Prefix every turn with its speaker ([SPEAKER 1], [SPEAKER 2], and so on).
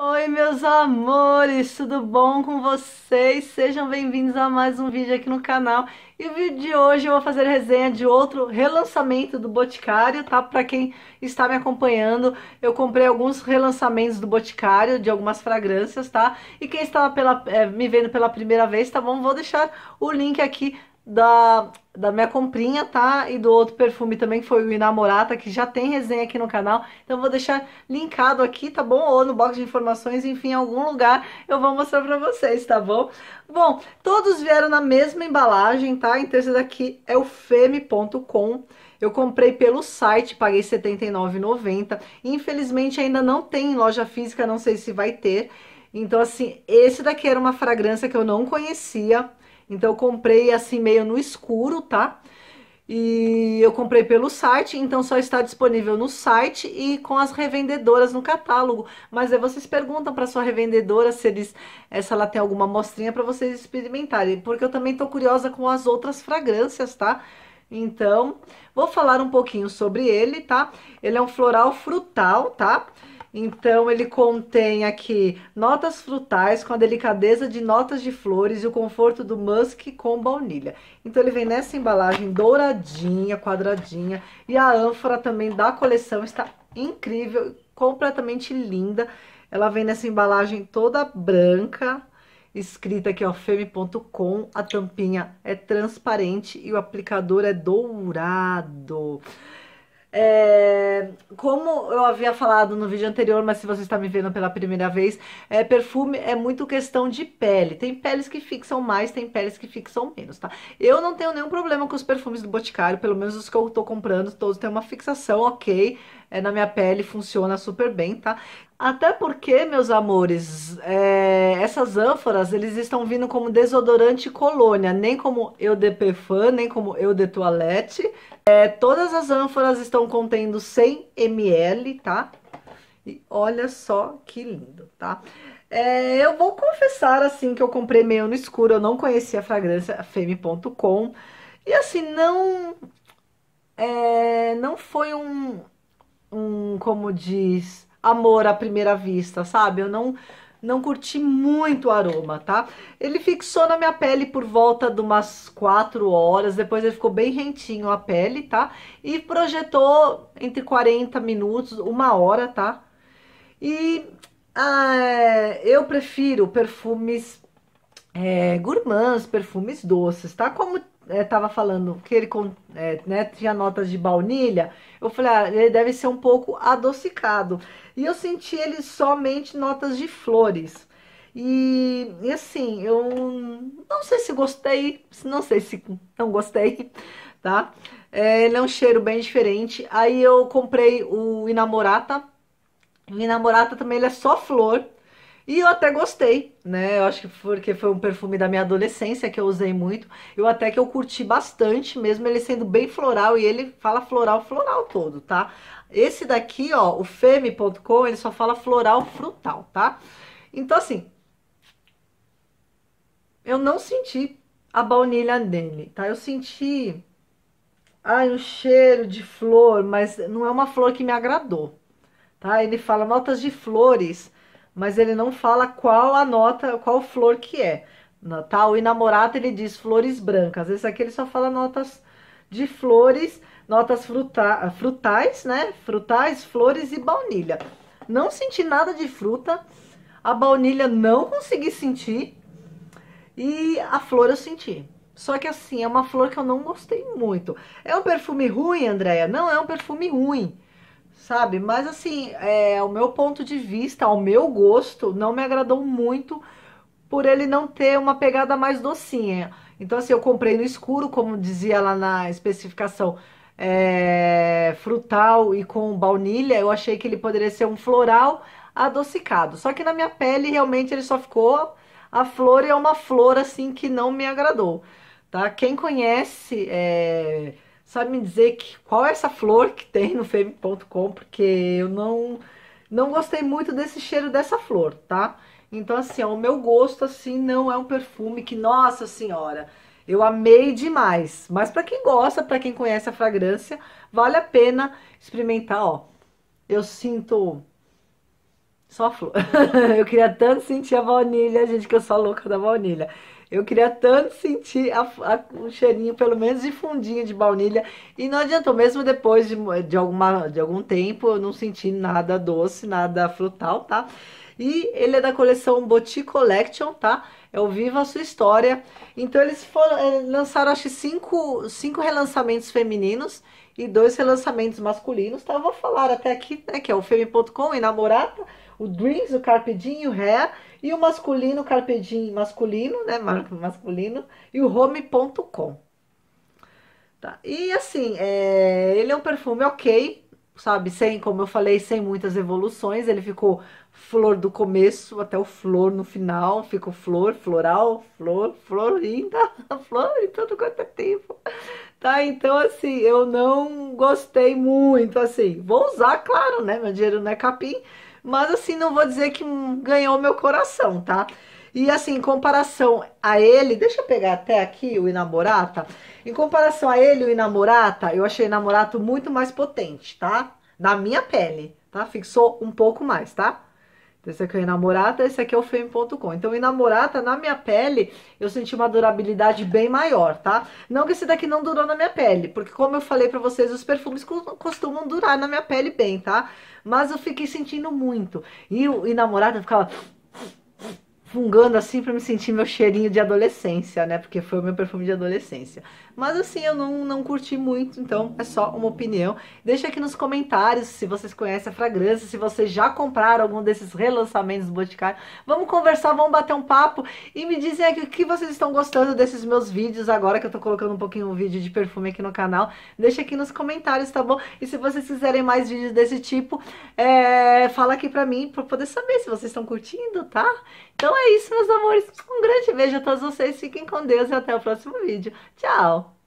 [SPEAKER 1] Oi, meus amores, tudo bom com vocês? Sejam bem-vindos a mais um vídeo aqui no canal. E o vídeo de hoje eu vou fazer resenha de outro relançamento do Boticário, tá? Pra quem está me acompanhando, eu comprei alguns relançamentos do Boticário, de algumas fragrâncias, tá? E quem está pela, é, me vendo pela primeira vez, tá bom? Vou deixar o link aqui da, da minha comprinha, tá? E do outro perfume também, que foi o Inamorata, que já tem resenha aqui no canal. Então vou deixar linkado aqui, tá bom? Ou no box de informações, enfim, em algum lugar eu vou mostrar pra vocês, tá bom? Bom, todos vieram na mesma embalagem, tá? Então esse daqui é o feme.com. Eu comprei pelo site, paguei R$ 79,90. Infelizmente ainda não tem em loja física, não sei se vai ter. Então assim, esse daqui era uma fragrância que eu não conhecia. Então eu comprei assim meio no escuro, tá? E eu comprei pelo site, então só está disponível no site e com as revendedoras no catálogo. Mas aí vocês perguntam para sua revendedora se eles essa eh, ela tem alguma mostrinha para vocês experimentarem, porque eu também tô curiosa com as outras fragrâncias, tá? Então, vou falar um pouquinho sobre ele, tá? Ele é um floral frutal, tá? Então, ele contém aqui notas frutais com a delicadeza de notas de flores e o conforto do musk com baunilha. Então, ele vem nessa embalagem douradinha, quadradinha. E a ânfora também da coleção está incrível, completamente linda. Ela vem nessa embalagem toda branca, escrita aqui, ó, feme.com. A tampinha é transparente e o aplicador é dourado. É, como eu havia falado no vídeo anterior, mas se você está me vendo pela primeira vez, é, perfume é muito questão de pele. Tem peles que fixam mais, tem peles que fixam menos, tá? Eu não tenho nenhum problema com os perfumes do Boticário, pelo menos os que eu estou comprando, todos têm uma fixação ok é, na minha pele funciona super bem, tá? Até porque, meus amores, é, essas ânforas, eles estão vindo como desodorante colônia, nem como eu de Perfum, nem como eu de Toilette. É, todas as ânforas estão contendo 100 ml, tá? E olha só que lindo, tá? É, eu vou confessar, assim, que eu comprei meio no escuro, eu não conhecia a fragrância feme.com. E assim, não... É, não foi um um, como diz, amor à primeira vista, sabe? Eu não não curti muito o aroma, tá? Ele fixou na minha pele por volta de umas 4 horas, depois ele ficou bem rentinho a pele, tá? E projetou entre 40 minutos, uma hora, tá? E ah, é, eu prefiro perfumes é, gourmands, perfumes doces, tá? Como eh, tava falando que ele é, né, tinha notas de baunilha, eu falei, ah, ele deve ser um pouco adocicado. E eu senti ele somente notas de flores. E, e assim, eu não sei se gostei, não sei se não gostei, tá? É, ele é um cheiro bem diferente. Aí eu comprei o Inamorata. O Inamorata também ele é só flor. E eu até gostei, né? Eu acho que porque foi um perfume da minha adolescência que eu usei muito. Eu até que eu curti bastante, mesmo ele sendo bem floral e ele fala floral, floral todo, tá? Esse daqui, ó, o feme.com, ele só fala floral frutal, tá? Então assim, eu não senti a baunilha dele, tá? Eu senti ai, um cheiro de flor, mas não é uma flor que me agradou, tá? Ele fala notas de flores, mas ele não fala qual a nota, qual flor que é. Natal tá, e namorata ele diz flores brancas. Esse aqui ele só fala notas de flores, notas fruta, frutais, né? Frutais, flores e baunilha. Não senti nada de fruta. A baunilha não consegui sentir. E a flor eu senti. Só que assim, é uma flor que eu não gostei muito. É um perfume ruim, Andréia? Não é um perfume ruim sabe? Mas assim, é, o meu ponto de vista, ao meu gosto, não me agradou muito por ele não ter uma pegada mais docinha. Então, assim, eu comprei no escuro, como dizia lá na especificação, é, frutal e com baunilha. Eu achei que ele poderia ser um floral adocicado. Só que na minha pele, realmente, ele só ficou. A flor é uma flor, assim, que não me agradou, tá? Quem conhece. É, sabe me dizer que, qual é essa flor que tem no fame.com, porque eu não, não gostei muito desse cheiro dessa flor, tá? Então, assim, ó, o meu gosto, assim, não é um perfume que, nossa senhora, eu amei demais. Mas para quem gosta, para quem conhece a fragrância, vale a pena experimentar, ó. Eu sinto só a flor. eu queria tanto sentir a baunilha, gente, que eu sou louca da baunilha. Eu queria tanto sentir a, a, um cheirinho, pelo menos de fundinho de baunilha. E não adiantou, mesmo depois de, de, alguma, de algum tempo, eu não senti nada doce, nada frutal, tá? E ele é da coleção Boti Collection, tá? É o Viva a Sua História. Então eles foram, eh, lançaram, acho que, cinco, cinco relançamentos femininos e dois relançamentos masculinos, tá? Eu vou falar até aqui, né? Que é o Femi.com e Namorata o Dreams, o Carpe Diem, o Hair, e o masculino, o Carpe Diem masculino, né, marco uhum. masculino, e o Home.com. Tá. E assim, é, ele é um perfume ok, sabe? Sem, como eu falei, sem muitas evoluções. Ele ficou flor do começo até o flor no final. Ficou flor, floral, flor, flor linda, flor e tudo quanto é tempo. Tá? Então, assim, eu não gostei muito. Assim, vou usar, claro, né? Meu dinheiro não é capim. Mas assim, não vou dizer que ganhou meu coração, tá? E assim, em comparação a ele, deixa eu pegar até aqui o Inamorata. Em comparação a ele, o Inamorata, eu achei o Inamorato muito mais potente, tá? Na minha pele, tá? Fixou um pouco mais, tá? Esse aqui é o Inamorata, esse aqui é o Femme.com. Então, o Inamorata, na minha pele, eu senti uma durabilidade bem maior, tá? Não que esse daqui não durou na minha pele, porque como eu falei pra vocês, os perfumes costumam durar na minha pele bem, tá? Mas eu fiquei sentindo muito. E o Inamorata ficava fungando assim para me sentir meu cheirinho de adolescência, né? Porque foi o meu perfume de adolescência. Mas assim, eu não, não curti muito, então é só uma opinião. Deixa aqui nos comentários se vocês conhecem a fragrância, se vocês já compraram algum desses relançamentos do Boticário. Vamos conversar, vamos bater um papo e me dizem aqui o que vocês estão gostando desses meus vídeos agora que eu tô colocando um pouquinho um vídeo de perfume aqui no canal. Deixa aqui nos comentários, tá bom? E se vocês quiserem mais vídeos desse tipo, é... fala aqui pra mim pra poder saber se vocês estão curtindo, tá? Então é isso, meus amores. Um grande beijo a todos vocês. Fiquem com Deus e até o próximo vídeo. Tchau!